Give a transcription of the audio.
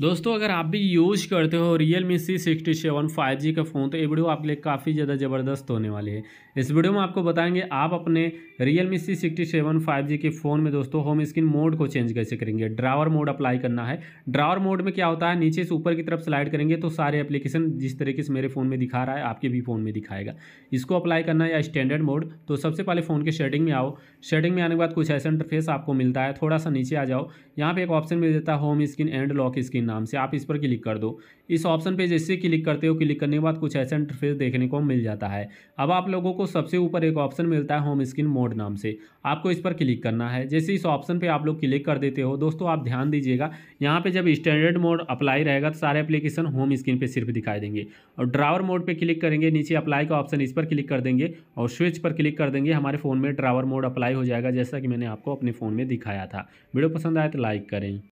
दोस्तों अगर आप भी यूज़ करते हो Realme C sixty seven five G का फ़ोन तो ये वीडियो आपके लिए काफ़ी ज़्यादा ज़बरदस्त होने वाली है इस वीडियो में आपको बताएंगे आप अपने Realme C sixty seven five G के फ़ोन में दोस्तों होम स्क्रीन मोड को चेंज कैसे करेंगे ड्रावर मोड अप्लाई करना है ड्रावर मोड में क्या होता है नीचे से ऊपर की तरफ स्लाइड करेंगे तो सारे एप्लीकेशन जिस तरीके से मेरे फ़ोन में दिखा रहा है आपके भी फ़ोन में दिखाएगा इसको अप्लाई करना या स्टैंडर्ड मोड तो सबसे पहले फ़ोन के शेडिंग में आओ शेडिंग में आने के बाद कुछ ऐसा इंटरफेस आपको मिलता है थोड़ा सा नीचे आ जाओ यहाँ पर एक ऑप्शन मिल जाता है home screen and lock screen इन नाम से आप इस पर क्लिक कर दो इस ऑप्शन पे जैसे क्लिक करते हो क्लिक करने के बाद कुछ ऐसा इंटरफेस देखने को मिल जाता है अब आप लोगों को सबसे ऊपर एक ऑप्शन मिलता है होम स्क्रीन मोड नाम से आपको इस पर क्लिक करना है जैसे इस ऑप्शन पर आप लोग क्लिक कर देते हो दोस्तों आप ध्यान दीजिएगा यहाँ पे जब स्टैंडर्ड मोड अप्लाई रहेगा तो सारे अप्लीकेशन होम स्क्रीन पर सिर्फ दिखाई देंगे और ड्रावर मोड पर क्लिक करेंगे नीचे अप्लाई का ऑप्शन इस पर क्लिक कर देंगे और स्विच पर क्लिक कर देंगे हमारे फ़ोन में ड्रावर मोड अप्लाई हो जाएगा जैसा कि मैंने आपको अपने फ़ोन में दिखाया था वीडियो पसंद आए तो लाइक करें